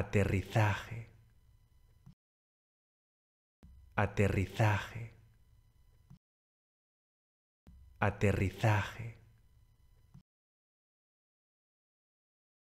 aterrizaje, aterrizaje, aterrizaje.